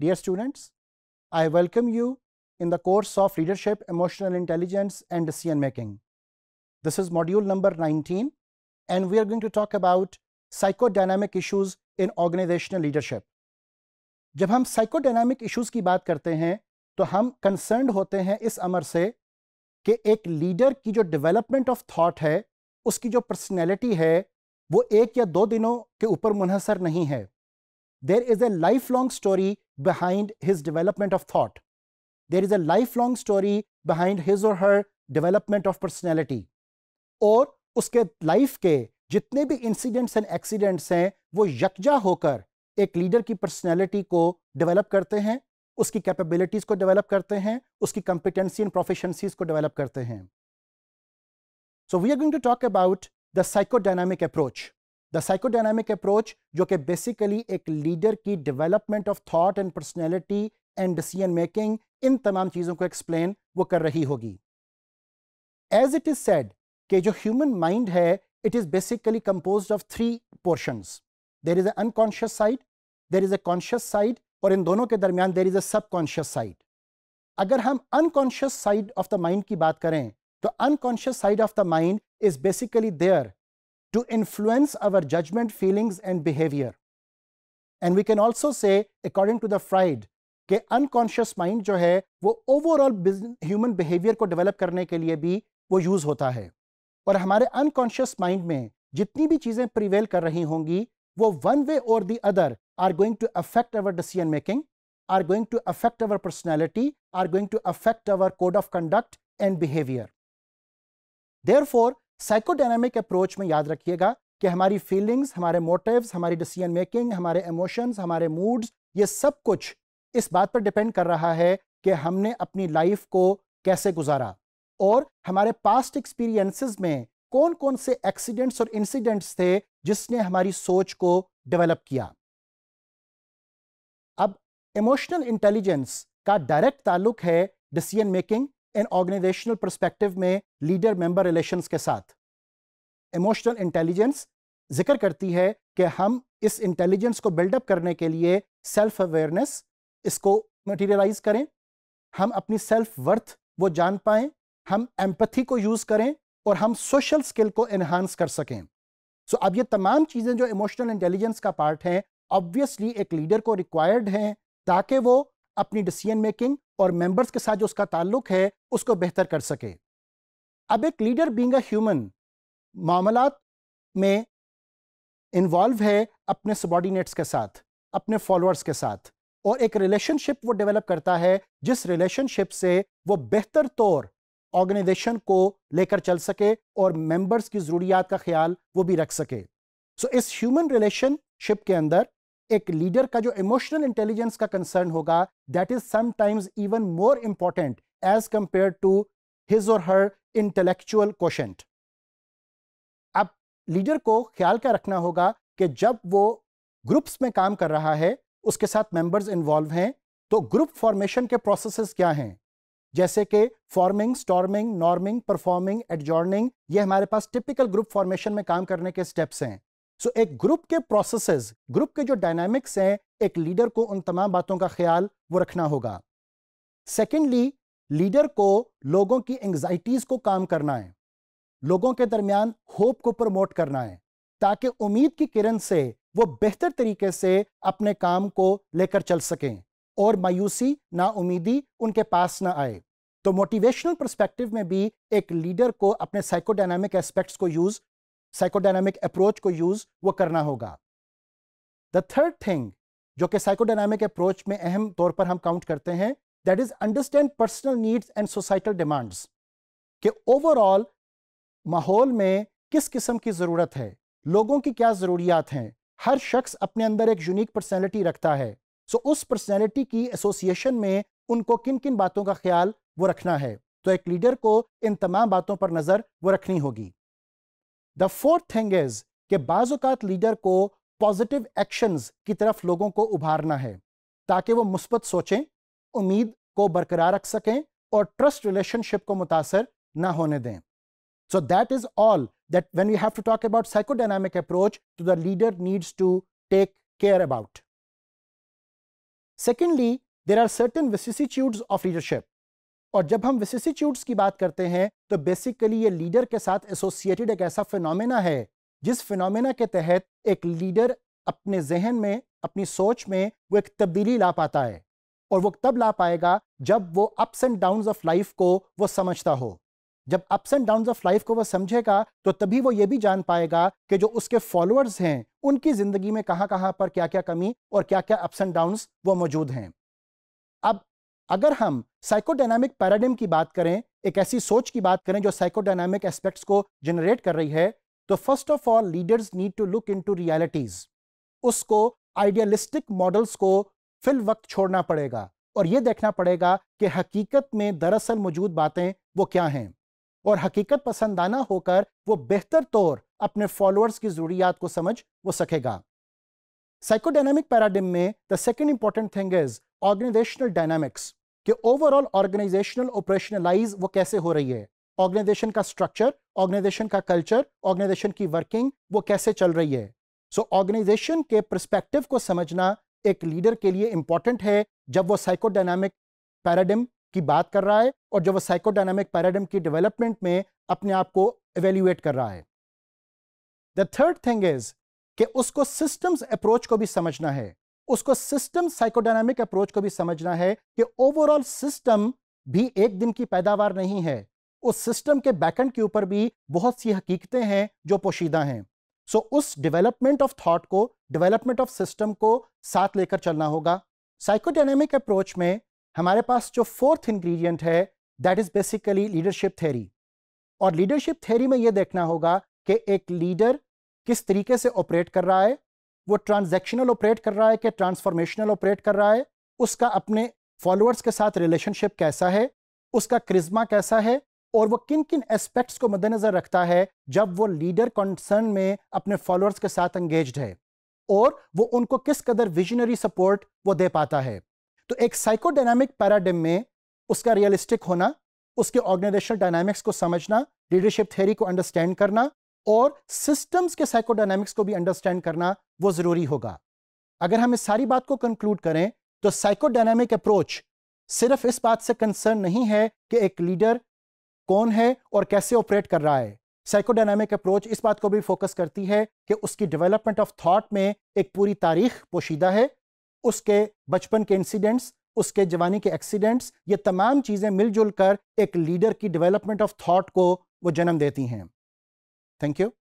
Dear students, I welcome you in the course of Leadership, Emotional Intelligence and Decision Making. This is module number 19 and we are going to talk about psychodynamic issues in organizational leadership. jab hum psychodynamic issues ki baat karte hain to hum concerned hote hain is amar se ke ek leader ki jo development of thought hai uski jo personality hai वो एक या दो दिनों के ऊपर मुनहसर नहीं है there is a life long story behind his development of thought. There is a lifelong story behind his or her development of personality. और उसके लाइफ के जितने भी इंसिडेंट्स एंड एक्सीडेंट्स हैं वो यकजा होकर एक लीडर की पर्सनैलिटी को डेवलप करते हैं उसकी कैपेबिलिटीज़ को डेवलप करते हैं उसकी कॉम्पिटेंसी एंड प्रोफिशंसीज को डेवलप करते हैं so we are going to talk about the psychodynamic approach the psychodynamic approach जो कि बेसिकली एक लीडर की development of thought and personality and decision making इन तमाम चीज़ों को एक्सप्लेन वो कर रही होगी एज इट इज़ सेड कि जो ह्यूमन माइंड है it is basically compose of three portion there is a unconscious side there is a conscious side और इन दोनों के दरमियान देर इज़ ए सब कॉन्शियस साइड अगर हम unconscious side of the mind की बात करें तो unconscious side of the mind is basically there to influence our judgment, feelings, and behavior. And we can also say, according to the Freud, कि unconscious mind जो है वो overall human behaviour को develop करने के लिए भी वो यूज़ होता है और हमारे अनकॉन्शियस माइंड में जितनी भी चीज़ें प्रिवेल कर रही होंगी वो वन वे और the other are going to affect our decision making are going to affect our personality are going to affect our code of conduct and behaviour there psychodynamic approach में याद रखिएगा कि हमारी फीलिंग्स हमारे motives हमारी decision making हमारे emotions हमारे moods ये सब कुछ इस बात पर डिपेंड कर रहा है कि हमने अपनी लाइफ को कैसे गुजारा और हमारे पास्ट एक्सपीरियंसेस में कौन कौन से एक्सीडेंट्स और इंसिडेंट्स थे जिसने हमारी सोच को डेवलप किया अब इमोशनल इंटेलिजेंस का डायरेक्ट ताल्लुक है decision making in organisational perspective में लीडर मेंबर रिलेशंस के साथ इमोशनल इंटेलिजेंस जिक्र करती है कि हम इस इंटेलिजेंस को बिल्डअप करने के लिए सेल्फ अवेयरनेस इसको मटीरियलाइज करें हम अपनी सेल्फ वर्थ वो जान पाएं हम एम्पथी को यूज़ करें और हम सोशल स्किल को एनहांस कर सकें सो so, अब ये तमाम चीज़ें जो इमोशनल इंटेलिजेंस का पार्ट हैं ऑब्वियसली एक लीडर को रिक्वायर्ड हैं ताकि वो अपनी डिसीजन मेकिंग और मेंबर्स के साथ जो उसका ताल्लुक है उसको बेहतर कर सके अब एक लीडर बींग ह्यूमन मामला में इन्वॉल्व है अपने सबॉर्डिनेट्स के साथ अपने फॉलोअर्स के साथ और एक रिलेशनशिप वो डेवलप करता है जिस रिलेशनशिप से वो बेहतर तौर ऑर्गेनाइजेशन को लेकर चल सके और मेंबर्स की ज़रूरियात का ख्याल वो भी रख सके सो so, इस ह्यूमन रिलेशनशिप के अंदर एक लीडर का जो इमोशनल इंटेलिजेंस का कंसर्न होगा that is sometimes even more important as compare to his or her intellectual question अब लीडर को ख्याल क्या रखना होगा कि जब वो ग्रुप्स में काम कर रहा है उसके साथ मेंबर्स इन्वॉल्व हैं तो ग्रुप फॉर्मेशन के प्रोसेसेस क्या हैं जैसे कि forming storming norming performing adjourning ये हमारे पास टिपिकल ग्रुप फॉर्मेशन में काम करने के स्टेप्स हैं सो एक ग्रुप के प्रोसेसेस ग्रुप के जो डायनामिक्स हैं एक लीडर को उन तमाम बातों का ख्याल वो रखना होगा सेकेंडली लीडर को लोगों की एंग्जाइटीज़ को काम करना है लोगों के दरमियान होप को प्रमोट करना है ताकि उम्मीद की किरण से वो बेहतर तरीके से अपने काम को लेकर चल सकें और मायूसी ना उम्मीदी उनके पास ना आए तो मोटिवेशनल परस्पेक्टिव में भी एक लीडर को अपने साइकोडायनामिक एस्पेक्ट्स को यूज़ साइकोडायनामिक अप्रोच को यूज वो करना होगा द थर्ड थिंग जो कि साइकोडायनामिक अप्रोच में अहम तौर पर हम काउंट करते हैं that is understand personal needs and societal demands कि ओवरऑल माहौल में किस किस्म की ज़रूरत है लोगों की क्या ज़रूरियात हैं हर शख्स अपने अंदर एक यूनिक पर्सनैलिटी रखता है सो so, उस पर्सनैलिटी की एसोसिएशन में उनको किन किन बातों का ख्याल वो रखना है तो एक लीडर को इन तमाम बातों पर नज़र वो रखनी होगी द फोर्थ थिंग इज के बाज़ात लीडर को पॉजिटिव एक्शंस की तरफ लोगों को उभारना है ताकि वो मुस्बत सोचें उम्मीद को बरकरार रख सकें और ट्रस्ट रिलेशनशिप को मुतासर ना होने दें so that is all that when you have to talk about psychodynamic approach to the leader needs to take care about secondly there are certain vicissitudes of leadership और जब हम विसिसिट्यूड्स की बात करते हैं तो बेसिकली ये लीडर के साथ एसोसिएटेड एक ऐसा फिनोमेना है जिस फिनोमेना के तहत एक लीडर अपने जहन में अपनी सोच में वो एक तब्दीली ला पाता है और वो तब ला पाएगा जब वो ups and down of life को वो समझता हो जब ups and down of life को वो समझेगा तो तभी वो ये भी जान पाएगा कि जो उसके फॉलोअर्स हैं उनकी ज़िंदगी में कहाँ कहाँ पर क्या क्या कमी और क्या क्या अप्स एंड डाउन वो मौजूद हैं अब अगर हम साइकोडायनामिक पैराडिम की बात करें एक ऐसी सोच की बात करें जो साइकोडायनामिक एस्पेक्ट्स को जनरेट कर रही है तो first of all leaders need to look into realities उसको आइडियलिस्टिक मॉडल्स को फिल वक्त छोड़ना पड़ेगा और यह देखना पड़ेगा कि हकीकत में दरअसल मौजूद बातें वो क्या हैं और हकीकत पसंदाना होकर वो बेहतर तौर अपने फॉलोअर्स की ज़रूरियात को समझ वो सकेगा साइकोडायनामिक पैराडिम में the second important thing is organisational dynamics कि ओवरऑल ऑर्गेनाइजेशनल ऑपरेशनलाइज वो कैसे हो रही है ऑर्गेनाइजेशन का स्ट्रक्चर ऑर्गेनाइजेशन का कल्चर ऑर्गेनाइजेशन की वर्किंग वो कैसे चल रही है सो so, ऑर्गेनाइजेशन के प्रस्पेक्टिव को समझना एक लीडर के लिए इंपॉर्टेंट है जब वो साइकोडायनामिक पैराडिम की बात कर रहा है और जब वो साइकोडायनामिक पैराडिम की डेवलपमेंट में अपने आप को एवेल्यूएट कर रहा है द थर्ड थिंग इज कि उसको सिस्टम्स अप्रोच को भी समझना है उसको सिस्टम साइकोडायनामिक अप्रोच को भी समझना है कि ओवरऑल सिस्टम भी एक दिन की पैदावार नहीं है उस सिस्टम के बैकेंड के ऊपर भी बहुत सी हकीकतें हैं जो पोशीदा हैं सो so, उस डेवलपमेंट ऑफ थॉट को डेवलपमेंट ऑफ सिस्टम को साथ लेकर चलना होगा साइकोडायनामिक अप्रोच में हमारे पास जो फोर्थ इंग्रेडिएंट है that is basically leadership theory और लीडरशिप थेरी में यह देखना होगा कि एक लीडर किस तरीके से ऑपरेट कर रहा है वो ट्रांजेक्शनल ऑपरेट कर रहा है कि ट्रांसफॉर्मेशनल ऑपरेट कर रहा है उसका अपने फॉलोअर्स के साथ रिलेशनशिप कैसा है उसका क्रिज्मा कैसा है और वो किन किन एस्पेक्ट्स को मद्देनज़र रखता है जब वो लीडर कंसर्न में अपने फॉलोअर्स के साथ एंगेज है और वो उनको किस कदर विजनरी सपोर्ट वो दे पाता है तो एक साइकोडायनामिक पैराडिम में उसका रियलिस्टिक होना उसके ऑर्गेनाइजेशनल डायनामिक्स को समझना लीडरशिप थेरी को अंडरस्टैंड करना और सिस्टम्स के साइकोडायनेमिक्स को भी अंडरस्टैंड करना वो जरूरी होगा अगर हम इस सारी बात को कंक्लूड करें तो साइकोडायनेमिक अप्रोच सिर्फ इस बात से कंसर्न नहीं है कि एक लीडर कौन है और कैसे ऑपरेट कर रहा है साइकोडायनामिक अप्रोच इस बात को भी फोकस करती है कि उसकी डेवलपमेंट ऑफ थॉट में एक पूरी तारीख पोशीदा है उसके बचपन के इंसिडेंट्स उसके जवानी के एक्सीडेंट्स ये तमाम चीज़ें मिलजुल कर एक लीडर की डेवलपमेंट ऑफ थॉट को वो जन्म देती हैं Thank you.